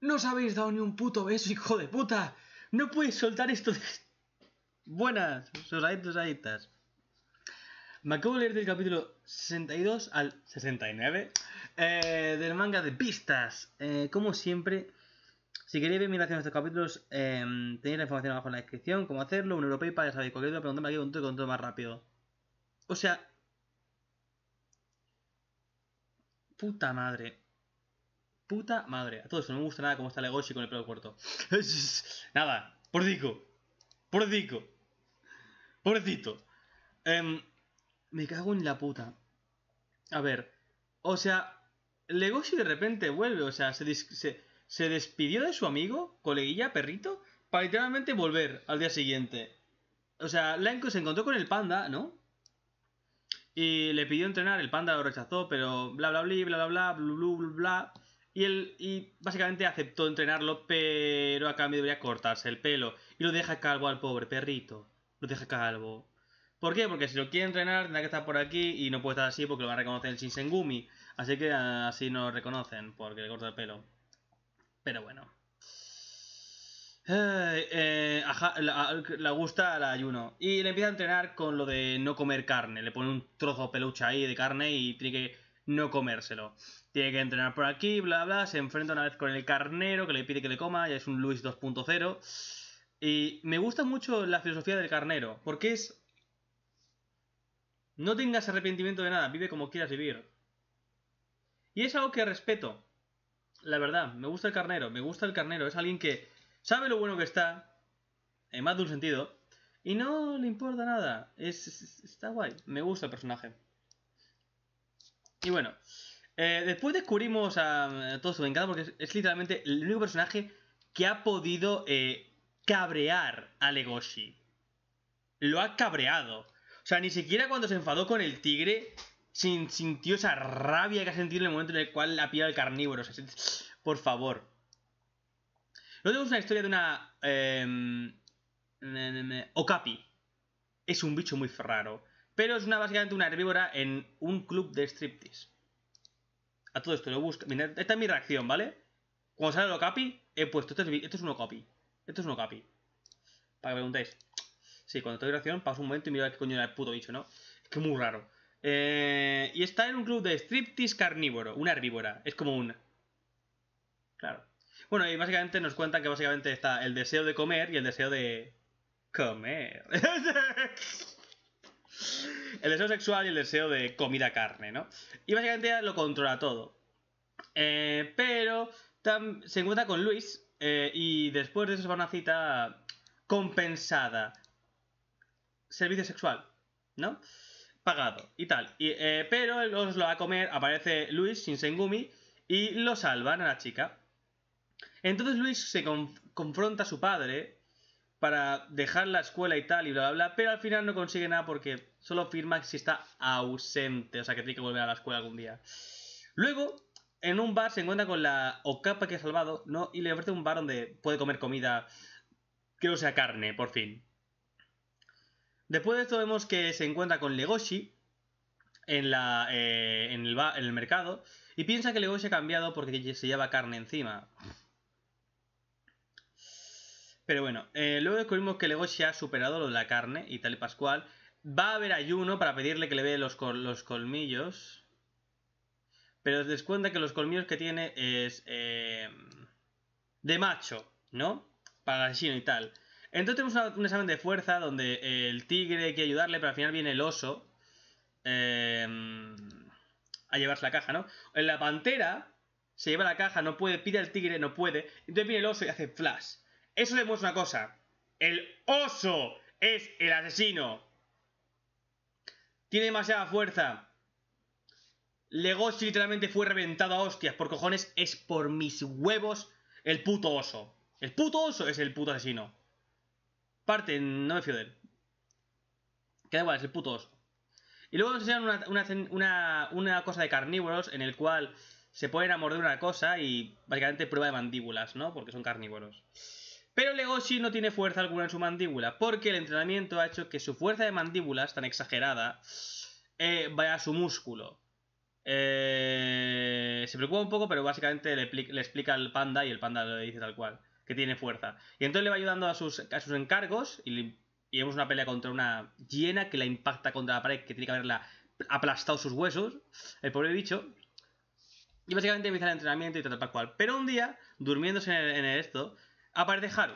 No os habéis dado ni un puto beso, hijo de puta. No puedes soltar esto de... Buenas, sosaditos, sosaditas. Me acabo de leer del capítulo 62 al 69 eh, del manga de pistas. Eh, como siempre, si queréis ver mi relación estos capítulos, em, tenéis la información abajo en la descripción, cómo hacerlo, un europeo para ya sabéis, cualquier duda, preguntadme aquí con todo, con todo más rápido. O sea... Puta madre puta madre. A todo esto no me gusta nada cómo está Legoshi con el pelo corto. nada, por dico. Por Pobrecito. Em, me cago en la puta. A ver, o sea, Legoshi de repente vuelve, o sea, se, se, se despidió de su amigo, coleguilla, perrito, para literalmente volver al día siguiente. O sea, Lenko se encontró con el panda, ¿no? Y le pidió entrenar, el panda lo rechazó, pero bla bla bla bla bla bla bla bla bla. bla. Y él y básicamente aceptó entrenarlo, pero a cambio debería cortarse el pelo. Y lo deja calvo al pobre perrito. Lo deja calvo. ¿Por qué? Porque si lo quiere entrenar tendrá que estar por aquí y no puede estar así porque lo va a reconocer el Shinsengumi. Así que ah, así no lo reconocen porque le corta el pelo. Pero bueno. Eh, le gusta la ayuno. Y le empieza a entrenar con lo de no comer carne. Le pone un trozo peluche ahí de carne y tiene que no comérselo. Tiene que entrenar por aquí, bla, bla. Se enfrenta una vez con el carnero que le pide que le coma, ya es un Luis 2.0. Y me gusta mucho la filosofía del carnero, porque es... No tengas arrepentimiento de nada, vive como quieras vivir. Y es algo que respeto. La verdad, me gusta el carnero, me gusta el carnero. Es alguien que sabe lo bueno que está, en más de un sentido, y no le importa nada. es, está guay, me gusta el personaje. Y bueno, eh, después descubrimos a, todo su venganza, porque es, literalmente el único personaje que ha podido eh, cabrear a Legoshi. Lo ha cabreado. O sea, ni siquiera cuando se enfadó con el tigre sintió esa rabia que ha sentido en el momento en el cual la pillado el carnívoro. por favor. Luego tenemos una historia de una... Em, Okapi. Es un bicho muy raro. Pero es una, básicamente una herbívora en un club de striptease. A todo esto lo busca. esta es mi reacción, ¿vale? Cuando sale lo capi, he puesto. Esto es, esto es un Esto es un copy, Para que preguntéis. Sí, cuando estoy reacción, paso un momento y mira qué coño era el puto bicho, ¿no? Es que muy raro. Eh, y está en un club de striptease carnívoro. Una herbívora. Es como una. Claro. Bueno, y básicamente nos cuentan que básicamente está el deseo de comer y el deseo de. comer. el deseo sexual y el deseo de comida carne, ¿no? Y básicamente lo controla todo. Eh, pero se encuentra con Luis eh, y después de eso se va una cita compensada. Servicio sexual, ¿no? Pagado y tal. Eh, pero él pero os lo va a comer, aparece Luis sin Sengumi y lo salvan a la chica. Entonces Luis se confronta a su padre para dejar la escuela y tal y lo bla pero al final no consigue nada porque solo firma si está ausente, o sea que tiene que volver a la escuela algún día. Luego, en un bar se encuentra con la Okapa que ha salvado, ¿no? Y le ofrece un bar donde puede comer comida que no sea carne, por fin. Después de esto vemos que se encuentra con Legoshi en, eh, en, el, bar, en el mercado y piensa que Legoshi ha cambiado porque se lleva carne encima. Pero bueno, eh, luego descubrimos que Legoshi ha superado lo de la carne y tal y pascual Va a haber ayuno para pedirle que le vea los, los colmillos. Pero descuenta cuenta que los colmillos que tiene es eh, de macho, ¿no? Para asesino y tal. Entonces tenemos un examen de fuerza donde el tigre quiere que ayudarle, pero al final viene el oso em, a llevarse la caja, ¿no? En la pantera se lleva la caja, no puede, pide al tigre, no puede. Entonces viene el oso y hace flash. Eso demuestra una cosa. El oso es el asesino. Tiene demasiada fuerza. Legoshi literalmente fue reventado a hostias. Por cojones, es por mis huevos el puto oso. El puto oso es el puto asesino. Parte, no me fío de él. Que igual, es el puto oso. Y luego nos enseñan una, una, una cosa de carnívoros en el cual se ponen a morder una cosa y básicamente prueba de mandíbulas, ¿no? Porque son carnívoros. Pero Legoshi no tiene fuerza alguna en su mandíbula, porque el entrenamiento ha hecho que su fuerza de mandíbula... tan exagerada, eh, vaya a su músculo. Eh, se preocupa un poco, pero básicamente le, explica al panda y el panda le dice tal cual, que tiene fuerza. Y entonces le va ayudando a sus, encargos y, vemos una pelea contra una hiena que la impacta contra la pared, que tiene que haberla aplastado sus huesos, el pobre bicho. Y básicamente empieza el entrenamiento y tal, cual. Pero un día, durmiéndose en esto, Aparece Haru.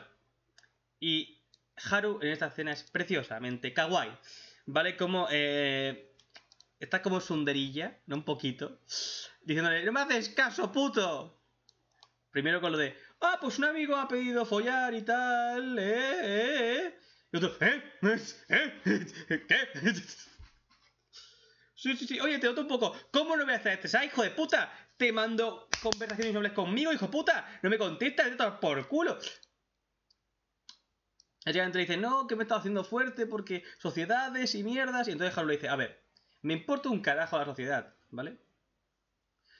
Y Haru en esta escena es preciosamente kawaii. ¿Vale? Como... Eh, está como sunderilla, ¿no? Un poquito. Diciéndole, no me haces caso, puto. Primero con lo de, ah, pues un amigo ha pedido follar y tal. Eh, eh, eh". Y otro, ¿Eh? ¿Eh? ¿eh? ¿Qué? Sí, sí, sí. Oye, te noto un poco. ¿Cómo no voy a hacer este? hijo de puta? te mando conversaciones nobles conmigo, hijo puta. No me contestas, te por culo. entra le dice, no, que me estás haciendo fuerte porque sociedades y mierdas. Y entonces Haru le dice, a ver, me importa un carajo la sociedad, ¿vale?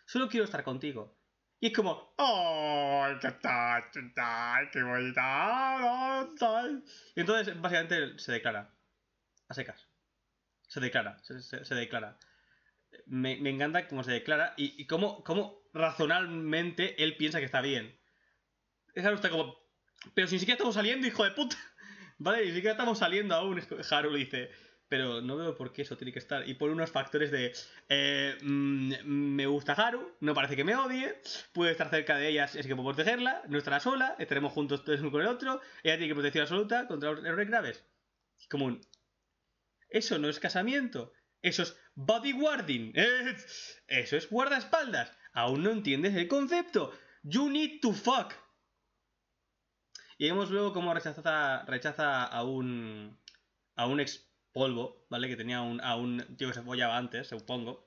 Solo quiero estar contigo. Y es como, ¡oh! ¡Qué tal! ¡Qué tal! ¡Qué bonita! Y entonces, básicamente, se declara. A secas. Se declara, se declara me, encanta cómo se declara y, cómo, cómo, razonalmente él piensa que está bien. Es Haru está como, pero si ni siquiera estamos saliendo, hijo de puta. Vale, ni siquiera estamos saliendo aún. Haru dice, pero no veo por qué eso tiene que estar. Y por unos factores de, eh, mm, mm, me gusta Haru, no parece que me odie, puede estar cerca de ella, es que puedo protegerla, no estará sola, estaremos juntos uno con el otro, ella tiene que protección absoluta contra errores graves. Como un, eso no es casamiento, eso es Bodyguarding. Eso es guardaespaldas. Aún no entiendes el concepto. You need to fuck. Y vemos luego cómo rechaza, a un. a un ex polvo, ¿vale? Que tenía un, a un tío que se apoyaba antes, supongo.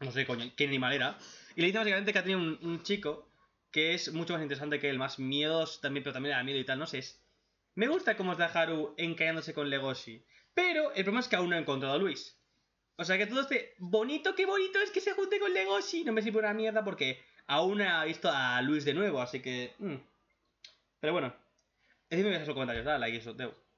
No sé coño, qué animal era. Y le dice básicamente que ha tenido un, chico que es mucho más interesante que el más miedos también, pero también a da miedo y tal, no sé. Me gusta cómo está Haru encallándose con Legoshi. Pero el problema es que aún no ha encontrado a Luis. O sea que todo este bonito, qué bonito es que se junte con Legoshi. No me sirve una mierda porque aún ha visto a Luis de nuevo, así que. Mm. Pero bueno, decidme en los comentarios, dale like y eso, debo.